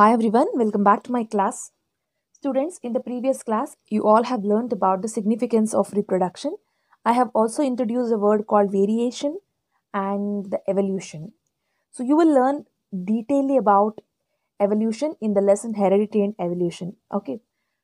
Hi everyone, welcome back to my class. Students, in the previous class, you all have learned about the significance of reproduction. I have also introduced a word called variation and the evolution. So you will learn detailedly about evolution in the lesson heredity and evolution. Okay.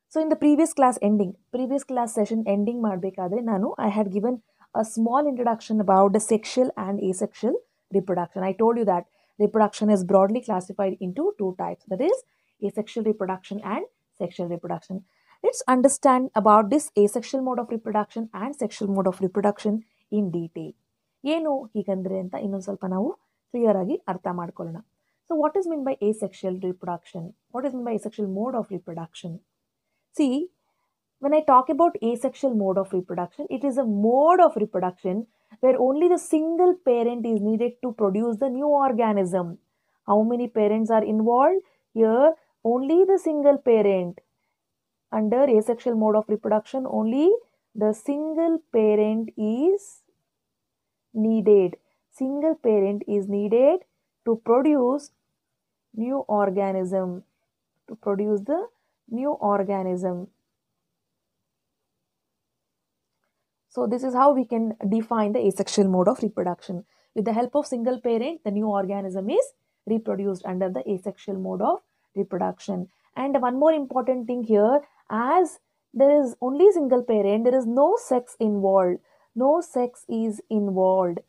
So in the previous class ending, previous class session ending ಮಾಡ್ಬೇಕಾದ್ರೆ ನಾನು I had given a small introduction about the sexual and asexual reproduction. I told you that reproduction is broadly classified into two types that is asexual reproduction and sexual reproduction let's understand about this asexual mode of reproduction and sexual mode of reproduction in detail. ಏನು ಹೀಗಂದ್ರೆ ಅಂತ ಇನ್ನೊಂದು ಸ್ವಲ್ಪ ನಾವು clear ಆಗಿ ಅರ್ಥ ಮಾಡ್ಕೊಳ್ಳೋಣ so what is mean by asexual reproduction what is mean by asexual mode of reproduction see when I talk about asexual mode of reproduction it is a mode of reproduction where only the single parent is needed to produce the new organism. How many parents are involved? Here, only the single parent. Under asexual mode of reproduction, only the single parent is needed. Single parent is needed to produce new organism. To produce the new organism. So this is how we can define the asexual mode of reproduction. With the help of single parent, the new organism is reproduced under the asexual mode of reproduction. And one more important thing here, as there is only single parent, there is no sex involved. No sex is involved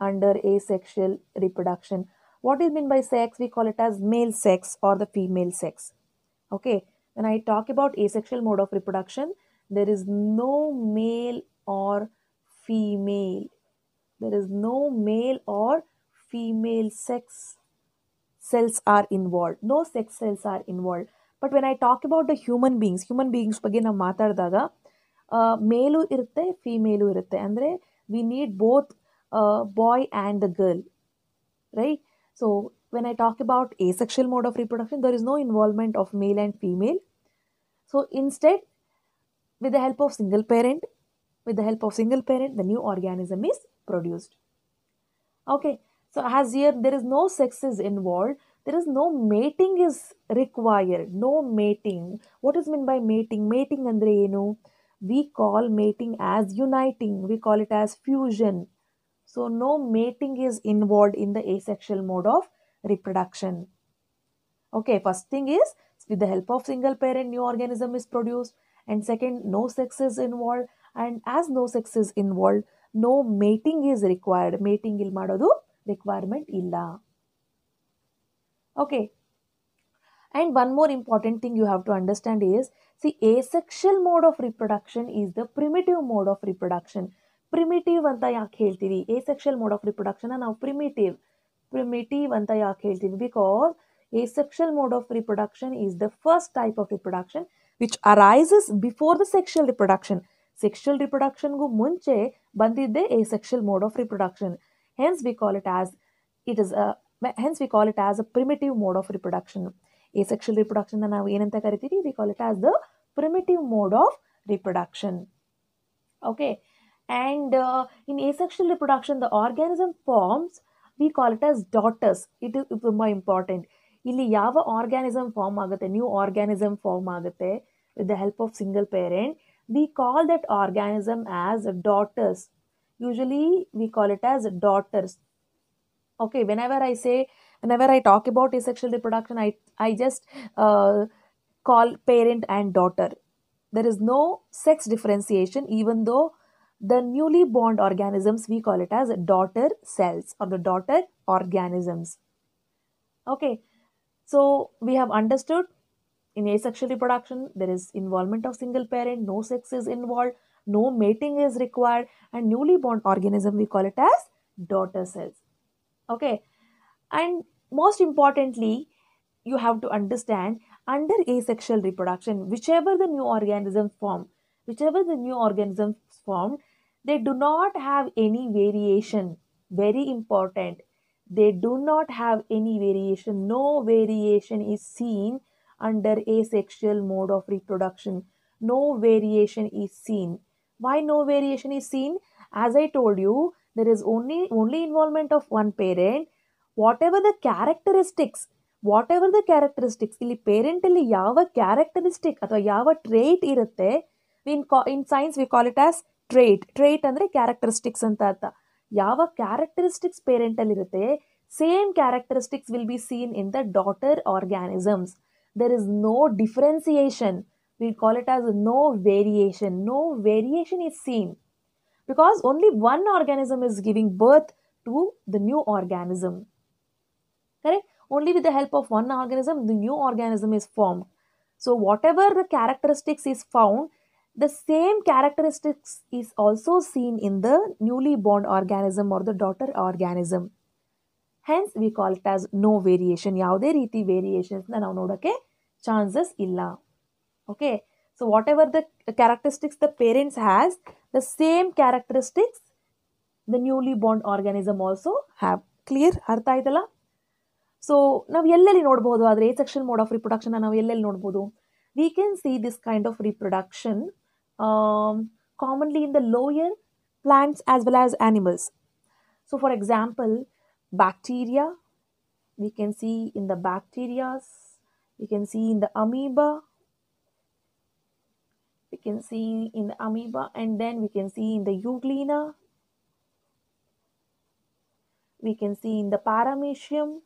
under asexual reproduction. What is meant by sex? We call it as male sex or the female sex. Okay, when I talk about asexual mode of reproduction, there is no male or female there is no male or female sex cells are involved no sex cells are involved but when i talk about the human beings human beings bagina maatadadaga male irutte female irutte andre we need both a boy and a girl right so when i talk about asexual mode of reproduction there is no involvement of male and female so instead with the help of single parent with the help of single parent the new organism is produced okay so as here there is no sexes involved there is no mating is required no mating what is meant by mating mating andre enu we call mating as uniting we call it as fusion so no mating is involved in the asexual mode of reproduction okay first thing is with the help of single parent new organism is produced and second no sex is involved and as no sex is involved no mating is required mating ಇಲ್ಲಿ ಮಾಡೋದು requirement illa. okay and one more important thing you have to understand is see asexual mode of reproduction is the primitive mode of reproduction primitive ಅಂತ ಯಾಕೆ ಹೇಳ್ತೀವಿ asexual mode of reproduction ನಾವು primitive primitive ಅಂತ ಯಾಕೆ ಹೇಳ್ತೀವಿ because asexual mode of reproduction is the first type of reproduction which arises before the sexual reproduction sexual ರಿಪ್ರೊಡಕ್ಷನ್ಗೂ ಮುಂಚೆ ಬಂದಿದ್ದೇ asexual mode of reproduction hence we call it as it is hence we call it as a primitive mode of reproduction asexual ರಿಪ್ರೊಡಕ್ಷನ್ನ ನಾವು ಏನಂತ ಕರಿತೀವಿ we call it as the primitive mode of reproduction okay and in asexual reproduction the organism forms we call it as daughters it is ತುಂಬ important ಇಲ್ಲಿ ಯಾವ organism form ಆಗುತ್ತೆ new organism form ಆಗುತ್ತೆ with the help of single parent we call that organism as daughters usually we call it as okay whenever i say whenever i talk about asexual reproduction i just uh, call parent and daughter there is no sex differentiation even though the newly born organisms we call it as daughter cells or the daughter organisms okay so we have understood in asexual reproduction, there is involvement of single parent, no sex is involved, no mating is required, and newly born organism we call it as daughter cells. Okay, and most importantly, you have to understand under asexual reproduction, whichever the new organism form, whichever the new organisms formed, they do not have any variation. Very important. They do not have any variation. No variation is seen under asexual mode of reproduction. No variation is seen. Why no variation is seen? As I told you, there is only, only involvement of one parent. Whatever the characteristics whatever the characteristics, characteristics ಇಲ್ಲಿ ಪೇರೆಂಟಲ್ಲಿ ಯಾವ characteristic ಅಥವಾ ಯಾವ trait ಇರುತ್ತೆ in in science we call it as trait. Trait, trait ಅಂದರೆ characteristics ಅಂತ ಯಾವ characteristics ಪೇರೆಂಟಲ್ಲಿ same characteristics will be seen in the daughter organisms. There is no differentiation. we call it as no variation. No variation is seen because only one organism is giving birth to the new organism. Correct? Only with the help of one organism, the new organism is formed. So, whatever the characteristics is found, the same characteristics is also seen in the newly ಬಾಂಡ್ organism or the daughter organism. Hence we call it as no variation ಯಾವುದೇ ರೀತಿ ವೇರಿಯೇಷನ್ಸ್ನ ನಾವು ನೋಡೋಕ್ಕೆ chances ಇಲ್ಲ okay so whatever the characteristics the parents has the same characteristics the newly ಬಾಂಡ್ organism also have clear ಅರ್ಥ ಆಯ್ತಲ್ಲ so ನಾವು ಎಲ್ಲೆಲ್ಲಿ ನೋಡ್ಬೋದು ಆದರೆ ಎ ಸೆಕ್ಷನ್ ಮೋಡ್ ಆಫ್ ರಿಪ್ರೊಡಕ್ಷನ್ನ ನಾವು ಎಲ್ಲೆಲ್ಲಿ ನೋಡ್ಬೋದು we can see this kind of reproduction um, commonly in the lower plants as well as animals. So, for example, bacteria, we can see in the bacteria, we can see in the amoeba, we can see in the amoeba, and then we can see in the euglena, we can see in the paramecium,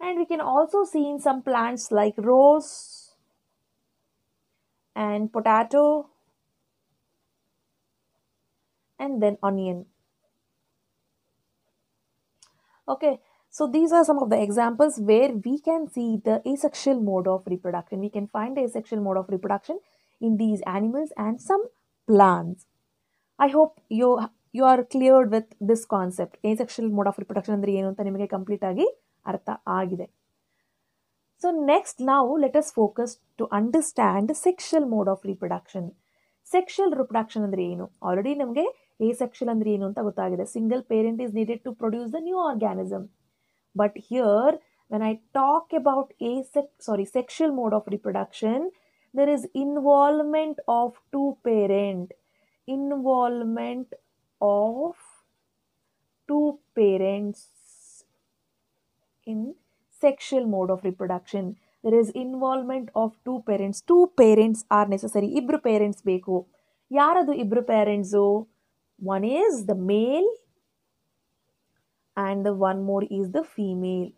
and we can also see in some plants like rose and potato and then onion okay so these are some of the examples where we can see the asexual mode of reproduction we can find the asexual mode of reproduction in these animals and some plants i hope you are cleared with this concept asexual mode of reproduction reproduction ಅಂದರೆ ಏನು ಅಂತ complete ಕಂಪ್ಲೀಟಾಗಿ artha ಆಗಿದೆ so next, now let us focus to understand sexual mode of reproduction. Sexual reproduction and reino. Already namge asexual and reino tagutagida. Single parent is needed to produce the new organism. But here, when I talk about a sorry, sexual mode of reproduction, there is involvement of two parent. Involvement of two parents in sexual mode of reproduction there is involvement of two parents two parents are necessary ಇಬ್ರು parents ಬೇಕು ಯಾರದು ಇಬ್ರು parents one is the male and the one more is the female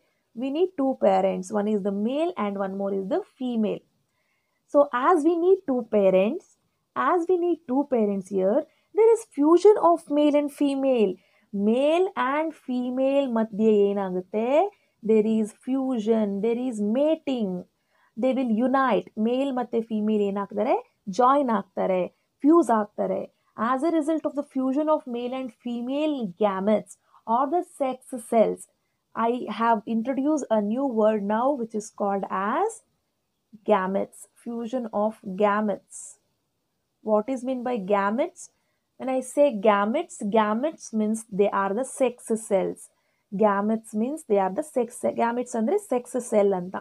we need two parents one is the male and one more is the female so as we need two parents as we need two parents here there is fusion of male and female male and female ಮಧ್ಯೆ ಏನಾಗುತ್ತೆ there is fusion, there is mating. They will unite. Male matte female re join re fuse re. As a result of the fusion of male and female gametes or the sex cells, I have introduced a new word now which is called as gametes, fusion of gametes. What is meant by gametes? When I say gametes, gametes means they are the sex cells. Gametes means they are the sex gametes ಅಂದರೆ sex cell ಅಂತ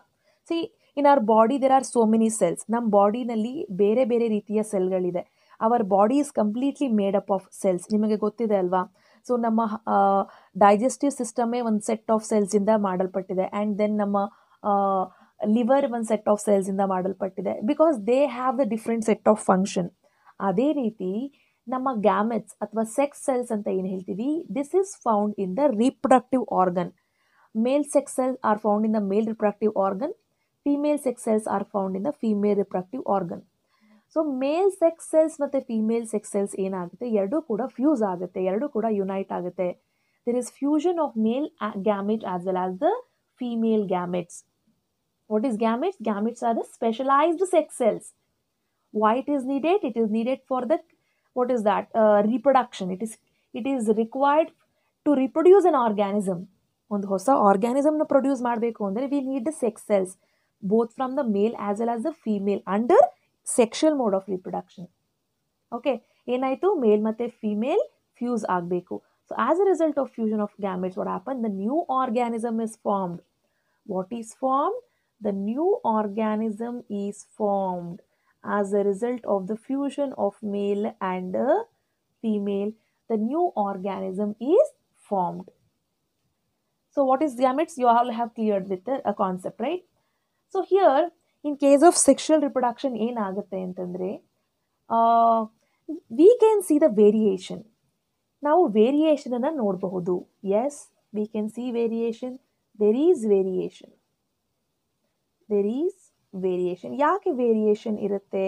see in our body there are so many cells ನಮ್ಮ ಬಾಡಿನಲ್ಲಿ ಬೇರೆ ಬೇರೆ ರೀತಿಯ ಸೆಲ್ಗಳಿದೆ our body is completely made up of cells ನಿಮಗೆ ಗೊತ್ತಿದೆ ಅಲ್ವಾ ಸೊ ನಮ್ಮ ಡೈಜೆಸ್ಟಿವ್ ಸಿಸ್ಟಮೇ ಒಂದು ಸೆಟ್ ಆಫ್ ಸೆಲ್ಸಿಂದ ಮಾಡಲ್ಪಟ್ಟಿದೆ ಆ್ಯಂಡ್ ದೆನ್ ನಮ್ಮ ಲಿವರ್ ಒಂದು ಸೆಟ್ ಆಫ್ ಸೆಲ್ಸಿಂದ ಮಾಡಲ್ಪಟ್ಟಿದೆ because they have the different set of function ಅದೇ ರೀತಿ ನಮ್ಮ ಗ್ಯಾಮೆಟ್ಸ್ ಅಥವಾ ಸೆಕ್ಸ್ ಸೆಲ್ಸ್ ಅಂತ ಏನು ಹೇಳ್ತೀವಿ this is found in the reproductive organ male sex cells are found in the male reproductive organ female sex cells are found in the female reproductive organ so male sex cells ಮತ್ತು female sex cells ಏನಾಗುತ್ತೆ ಎರಡೂ ಕೂಡ fuse ಆಗುತ್ತೆ ಎರಡೂ ಕೂಡ unite ಆಗುತ್ತೆ there is fusion of male gamete as well as the female gametes what is gametes gametes are the specialised sex cells white is needed it is needed for the what is that uh, reproduction it is it is required to reproduce an organism ಒಂದು ಹೊಸ ಆರ್ಗ್ಯಾನಿಸಮ್ನ produce ಮಾಡಬೇಕು ಅಂದರೆ we need the sex cells both from the male as well as the female under sexual mode of reproduction okay ಏನಾಯಿತು male ಮತ್ತು female fuse ಆಗಬೇಕು so as a result of fusion of gametes what happen the new organism is formed what is formed the new organism is formed as a result of the fusion of male and uh, female the new organism is formed so what is gametes you all have cleared with a concept right so here in case of sexual reproduction ಏನಾಗುತ್ತೆ ಅಂತಂದರೆ we can see the variation variation ವೇರಿಯೇಷನನ್ನು ನೋಡಬಹುದು yes we Yes, we can see variation. There is variation. There is. Variation ಯಾಕೆ variation ಇರುತ್ತೆ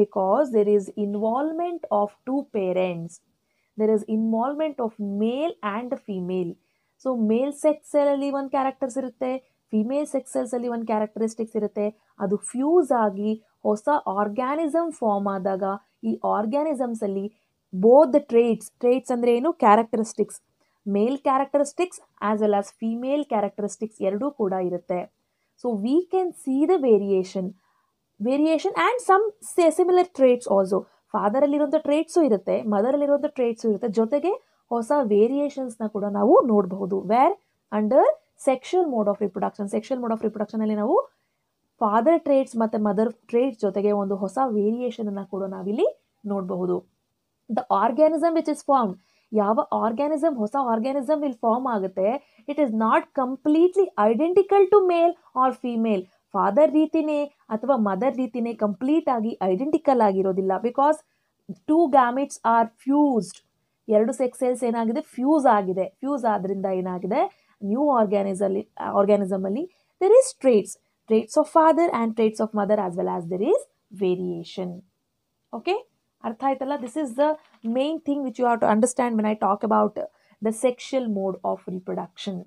because there is involvement of two parents there is involvement of male and female so male ಸೆಕ್ಸೆಲಲ್ಲಿ ಒಂದು characters ಇರುತ್ತೆ female ಸೆಕ್ಸಲ್ಸಲ್ಲಿ ಒಂದು characteristics ಇರುತ್ತೆ ಅದು fuse ಆಗಿ ಹೊಸ ಆರ್ಗ್ಯಾನಿಸಮ್ ಫಾರ್ಮ್ ಆದಾಗ ಈ ಆರ್ಗ್ಯಾನಿಸಮ್ಸಲ್ಲಿ ಬೋಧ ಟ್ರೇಟ್ಸ್ ಟ್ರೇಟ್ಸ್ ಅಂದರೆ ಏನು characteristics male characteristics as well as female characteristics ಎರಡೂ ಕೂಡ ಇರುತ್ತೆ So we can see the variation. Variation and some similar traits also ಫಾದರಲ್ಲಿರುವಂಥ ಟ್ರೇಟ್ಸು ಇರುತ್ತೆ ಮದರಲ್ಲಿರುವಂಥ ಟ್ರೇಟ್ಸು ಇರುತ್ತೆ ಜೊತೆಗೆ ಹೊಸ ವೇರಿಯೇಷನ್ಸ್ನ ಕೂಡ ನಾವು ನೋಡಬಹುದು where under sexual mode of reproduction sexual mode of ರಿಪ್ರೊಡಕ್ಷನಲ್ಲಿ ನಾವು ಫಾದರ್ ಟ್ರೇಟ್ಸ್ ಮತ್ತು ಮದರ್ ಟ್ರೇಟ್ಸ್ ಜೊತೆಗೆ ಒಂದು ಹೊಸ ವೇರಿಯೇಷನನ್ನು ಕೂಡ ನಾವಿಲ್ಲಿ ನೋಡಬಹುದು the organism which is form ಯಾವ ಆರ್ಗ್ಯಾನಿಸಮ್ ಹೊಸ ಆರ್ಗ್ಯಾನಿಸಮ್ ಇಲ್ಲಿ ಫಾರ್ಮ್ ಆಗುತ್ತೆ it is not completely identical to male or female father ರೀತಿನೇ ಅಥವಾ ಮದರ್ ರೀತಿನೇ ಕಂಪ್ಲೀಟ್ ಆಗಿ ಐಡೆಂಟಿಕಲ್ ಆಗಿರೋದಿಲ್ಲ because two gametes are fused ಎರಡು ಸೆಕ್ಸೆಲ್ಸ್ ಏನಾಗಿದೆ ಫ್ಯೂಸ್ ಆಗಿದೆ ಫ್ಯೂಸ್ ಆದ್ರಿಂದ ಏನಾಗಿದೆ ನ್ಯೂ ಆರ್ಗ್ಯಾನಿಸಲ್ಲಿ ಆರ್ಗ್ಯಾನಿಸಮಲ್ಲಿ there is traits traits of father traits traits of mother as well as there is variation okay ಅರ್ಥ ಆಯ್ತಲ್ಲ this is the main thing which you have to understand when I talk about the sexual mode of reproduction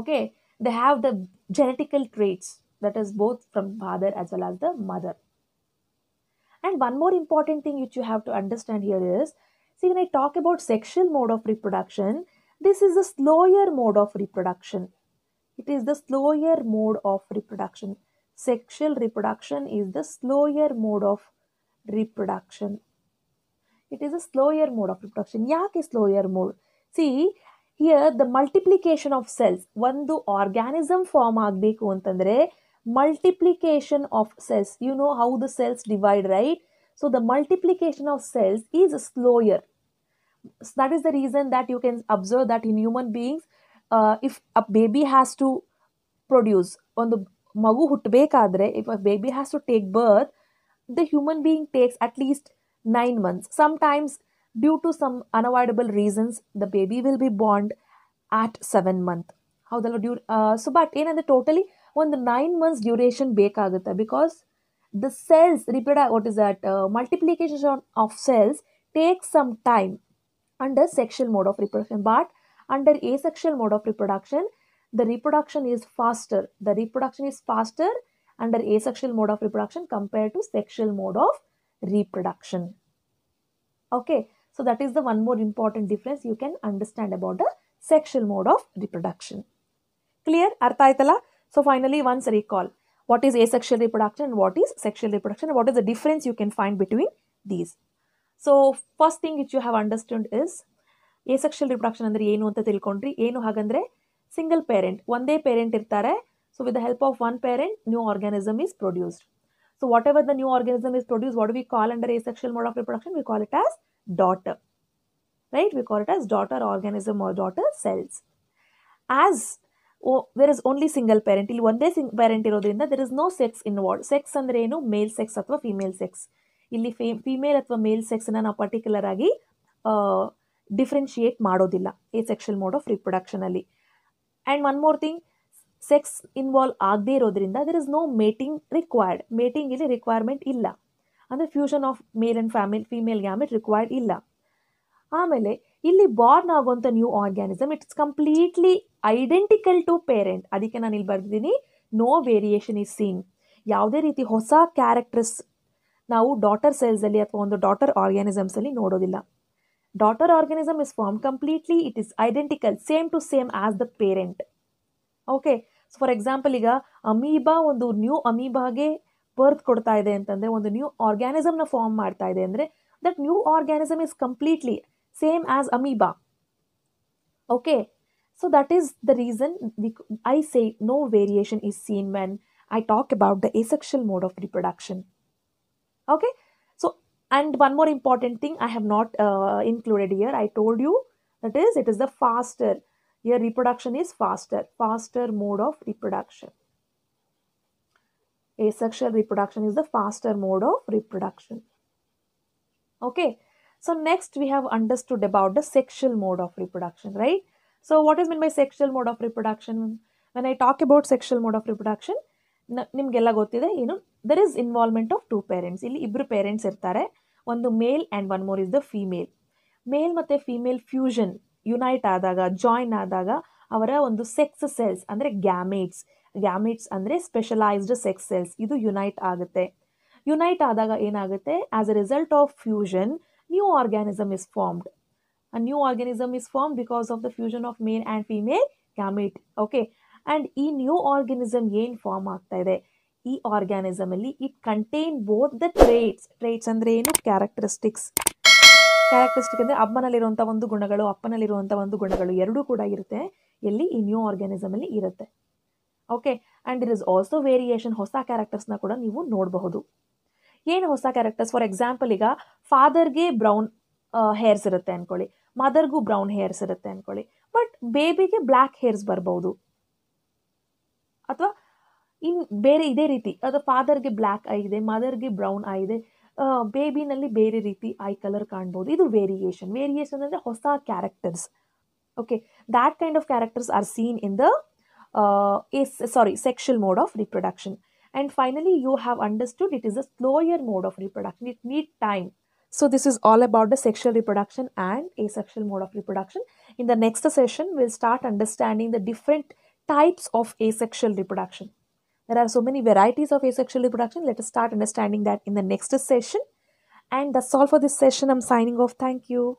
okay they have the genetical traits that is both from father as well as the mother And one more important thing which you have to understand here is see, when I talk about sexual mode of reproduction, this is a slower mode of reproduction. It is the slower mode of reproduction. Sexual reproduction is the slower mode of reproduction. It is a slower mode of reproduction. Yaki slower mode. See, here the multiplication of cells. When the organism form multiplication of cells. You know how the cells divide, right? So the multiplication of cells is slower. that is the reason that you can observe that in human beings, uh, if a baby has to produce on the magu if a baby has to take birth, the human being takes at least nine months. Sometimes, due to some unavoidable reasons, the baby will be born at seven months. How the Lord, uh, so but in and the totally when the nine months duration bake agatha because the cells reproduce what is that uh, multiplication of cells takes some time under sexual mode of reproduction but under asexual mode of reproduction the reproduction is faster the reproduction is faster under asexual mode of reproduction compared to sexual mode of reproduction. Okay, so that is the one more important difference you can understand about the sexual mode of reproduction. Clear? Arthaitala? So finally, once recall what is asexual reproduction and what is sexual reproduction what is the difference you can find between these. So first thing which you have understood is asexual reproduction ಅಂದರೆ ಏನು ಅಂತ ತಿಳ್ಕೊಂಡ್ರಿ ಏನು single parent one day parent ಇರ್ತಾರೆ So with the help of one parent, new organism is produced. So whatever the new organism is produced, what do we call under asexual mode of reproduction? We call it as daughter, right? We call it as daughter organism or daughter cells. As oh, there is only single parent, One day single parent, there is no sex involved. Sex is no male sex, or female sex. sex. ಇಲ್ಲಿ ಫೇ female ಅಥವಾ male ಸೆಕ್ಸನ್ನ ನಾವು particular ಆಗಿ differentiate ಮಾಡೋದಿಲ್ಲ a mode mode of ರಿಪ್ರೊಡಕ್ಷನಲ್ಲಿ and one more thing sex involve ಆಗದೇ ಇರೋದ್ರಿಂದ there is no mating required mating ಇಲ್ಲಿ ರಿಕ್ವೈರ್ಮೆಂಟ್ ಇಲ್ಲ ಅಂದರೆ ಫ್ಯೂಷನ್ ಆಫ್ ಮೇಲ್ ಆ್ಯಂಡ್ ಫ್ಯಾಮಿಲ್ ಫೀಮೇಲ್ ಗ್ಯಾಮಿಟ್ ರಿಕ್ವೈರ್ಡ್ ಇಲ್ಲ ಆಮೇಲೆ ಇಲ್ಲಿ ಬಾರ್ನ್ ಆಗುವಂಥ new organism it's completely identical to parent ಅದಕ್ಕೆ ನಾನು ಇಲ್ಲಿ ಬರೆದಿದ್ದೀನಿ ನೋ ವೇರಿಯೇಷನ್ ಈಸ್ ಸೀನ್ ಯಾವುದೇ ರೀತಿ ಹೊಸ ಕ್ಯಾರೆಕ್ಟರ್ಸ್ ನಾವು ಡಾಟರ್ ಸೆಲ್ಸಲ್ಲಿ ಅಥವಾ ಒಂದು ಡಾಟರ್ ಆರ್ಗ್ಯಾನಿಸಮ್ಸಲ್ಲಿ ನೋಡೋದಿಲ್ಲ daughter organism is form completely it is identical same to same as the parent okay so for example ಈಗ ಅಮೀಬಾ ಒಂದು ನ್ಯೂ ಅಮೀಬಾಗೆ ಬರ್ತ್ ಕೊಡ್ತಾ ಇದೆ ಅಂತಂದರೆ ಒಂದು ನ್ಯೂ ಆರ್ಗ್ಯಾನಿಸಮ್ನ ಫಾರ್ಮ್ ಮಾಡ್ತಾ ಇದೆ ಅಂದರೆ that new organism is completely same as amoeba okay so that is the reason we I say no variation is seen when I talk about the asexual mode of reproduction okay so and one more important thing I have not included here I told you that is it is the faster here reproduction is faster, faster mode of reproduction. Asexual reproduction is the faster mode of reproduction. Okay, so next we have understood about the sexual mode of reproduction, right? So what is meant by sexual mode of reproduction? When I talk about sexual mode of reproduction, ನಿಮಗೆಲ್ಲ ಗೊತ್ತಿದೆ ಏನು there is involvement of two parents ಇಲ್ಲಿ ಇಬ್ಬರು parents ಇರ್ತಾರೆ ಒಂದು male and one more is female. Female male ಮತ್ತು unite ಆದಾಗ join ಆದಾಗ ಅವರ ಒಂದು ಸೆಕ್ಸ್ ಸೆಲ್ಸ್ ಅಂದರೆ ಗ್ಯಾಮೇಟ್ಸ್ ಗ್ಯಾಮೇಟ್ಸ್ ಅಂದರೆ ಸ್ಪೆಷಲೈಸ್ಡ್ ಸೆಕ್ಸ್ ಸೆಲ್ಸ್ ಇದು ಯುನೈಟ್ ಆಗುತ್ತೆ ಯುನೈಟ್ ಆದಾಗ ಏನಾಗುತ್ತೆ as a result of fusion new organism is formed new organism is form because of the fusion of male and female gamete okay and ಈ new organism ಏನು form ಆಗ್ತಾ ಇದೆ ಈ ಆರ್ಗ್ಯಾನಿಸಮಲ್ಲಿ it contain both the traits traits ಅಂದರೆ ಏನು characteristics characteristic ಅಂದರೆ ಅಮ್ಮನಲ್ಲಿರುವಂಥ ಒಂದು ಗುಣಗಳು ಅಪ್ಪನಲ್ಲಿರುವಂಥ ಒಂದು ಗುಣಗಳು ಎರಡೂ ಕೂಡ ಇರುತ್ತೆ ಎಲ್ಲಿ ಈ ನ್ಯೂ ಅಲ್ಲಿ ಇರುತ್ತೆ okay and it is also variation ಹೊಸ ಕ್ಯಾರೆಕ್ಟರ್ಸ್ನ ಕೂಡ ನೀವು ನೋಡಬಹುದು ಏನು ಹೊಸ ಕ್ಯಾರೆಕ್ಟರ್ಸ್ ಫಾರ್ ಎಕ್ಸಾಂಪಲ್ ಈಗ ಫಾದರ್ಗೆ ಬ್ರೌನ್ ಹೇರ್ಸ್ ಇರುತ್ತೆ ಅಂದ್ಕೊಳ್ಳಿ ಮದರ್ಗೂ ಬ್ರೌನ್ ಹೇರ್ಸ್ ಇರುತ್ತೆ ಅಂದ್ಕೊಳ್ಳಿ ಬಟ್ ಬೇಬಿಗೆ ಬ್ಲ್ಯಾಕ್ ಹೇರ್ಸ್ ಬರ್ಬೋದು ಅಥವಾ ಇನ್ ಬೇರೆ ಇದೇ ರೀತಿ ಅದು ಫಾದರ್ಗೆ ಬ್ಲ್ಯಾಕ್ ಆಗಿದೆ ಮದರ್ಗೆ ಬ್ರೌನ್ ಆಗಿದೆ ಬೇಬಿನಲ್ಲಿ ಬೇರೆ ರೀತಿ ಐ ಕಲರ್ ಕಾಣ್ಬೋದು ಇದು ವೇರಿಯೇಷನ್ ವೇರಿಯೇಷನ್ ಅಂದರೆ ಹೊಸ characters okay that kind of characters are seen in the sorry sorry, mode of reproduction and finally you have understood it it is a slower mode of reproduction it need time So this is all about the sexual reproduction and asexual mode of reproduction. In the next session, we'll start understanding the different types of asexual reproduction. There are so many varieties of asexual reproduction. Let us start understanding that in the next session. And that's all for this session. I'm signing off. Thank you.